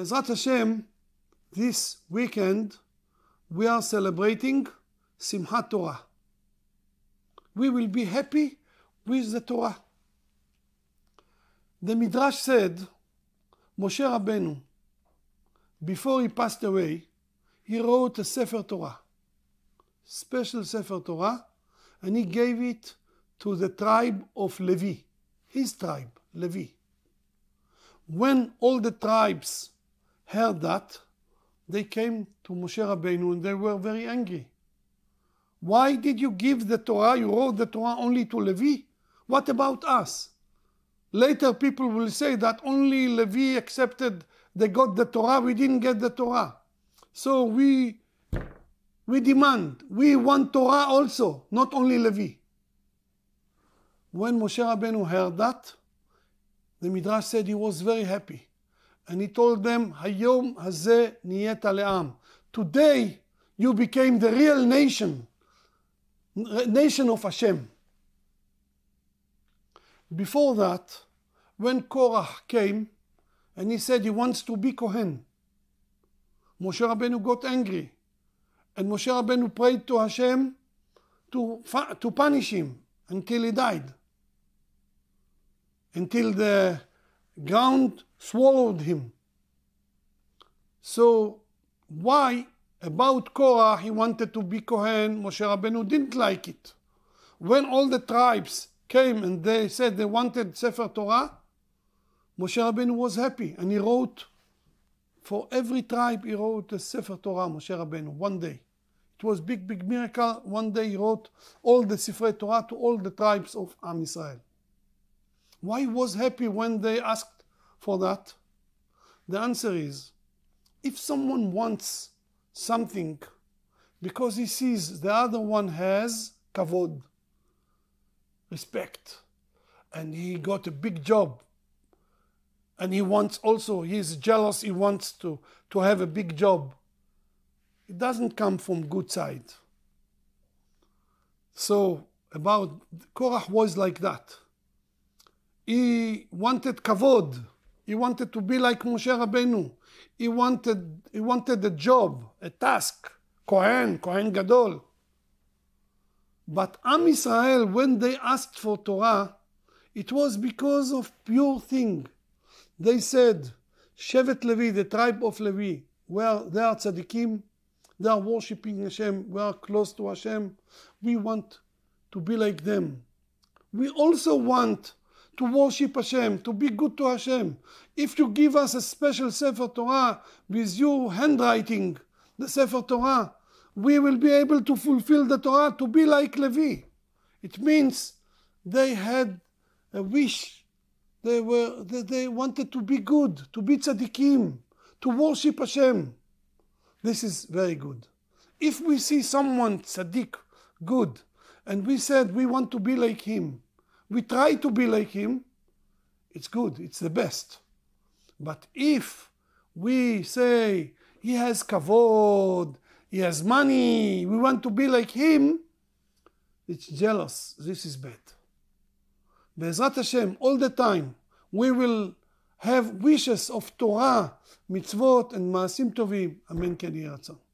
Bezrat Hashem, this weekend we are celebrating Simchat Torah. We will be happy with the Torah. The Midrash said, Moshe Rabbeinu, before he passed away, he wrote a Sefer Torah, special Sefer Torah, and he gave it to the tribe of Levi, his tribe, Levi. When all the tribes heard that, they came to Moshe Rabbeinu and they were very angry. Why did you give the Torah, you wrote the Torah only to Levi? What about us? Later people will say that only Levi accepted, they got the Torah, we didn't get the Torah. So we, we demand, we want Torah also, not only Levi. When Moshe Rabbeinu heard that, the Midrash said he was very happy. And he told them, Hayom hazeh niyeta le'am. Today you became the real nation, nation of Hashem. Before that, when Korah came and he said he wants to be Kohen, Moshe Rabbeinu got angry. And Moshe Rabbeinu prayed to Hashem to, to punish him until he died. Until the ground swallowed him. So why about Korah he wanted to be Kohen? Moshe Rabbeinu didn't like it. When all the tribes came and they said they wanted Sefer Torah, Moshe Rabbeinu was happy and he wrote for every tribe he wrote a Sefer Torah, Moshe Rabbeinu, one day. It was big, big miracle. One day he wrote all the Sefer Torah to all the tribes of Am Israel. Why was happy when they asked for that? The answer is if someone wants something because he sees the other one has kavod, respect, and he got a big job, and he wants also, he is jealous, he wants to, to have a big job. It doesn't come from good side. So about Korah was like that. He wanted kavod. He wanted to be like Moshe Rabbeinu. He wanted, he wanted a job, a task. Kohen, Kohen Gadol. But Am Israel, when they asked for Torah, it was because of pure thing. They said, Shevet Levi, the tribe of Levi, where they are tzaddikim, they are worshipping Hashem, we are close to Hashem, we want to be like them. We also want to worship Hashem, to be good to Hashem. If you give us a special Sefer Torah with your handwriting, the Sefer Torah, we will be able to fulfill the Torah to be like Levi. It means they had a wish. They were they wanted to be good, to be tzaddikim, to worship Hashem. This is very good. If we see someone tzaddik, good, and we said we want to be like him, we try to be like him, it's good, it's the best. But if we say he has kavod, he has money, we want to be like him, it's jealous. This is bad. Be'ezrat Hashem, all the time, we will have wishes of Torah, mitzvot, and maasim tovim. Amen. Ken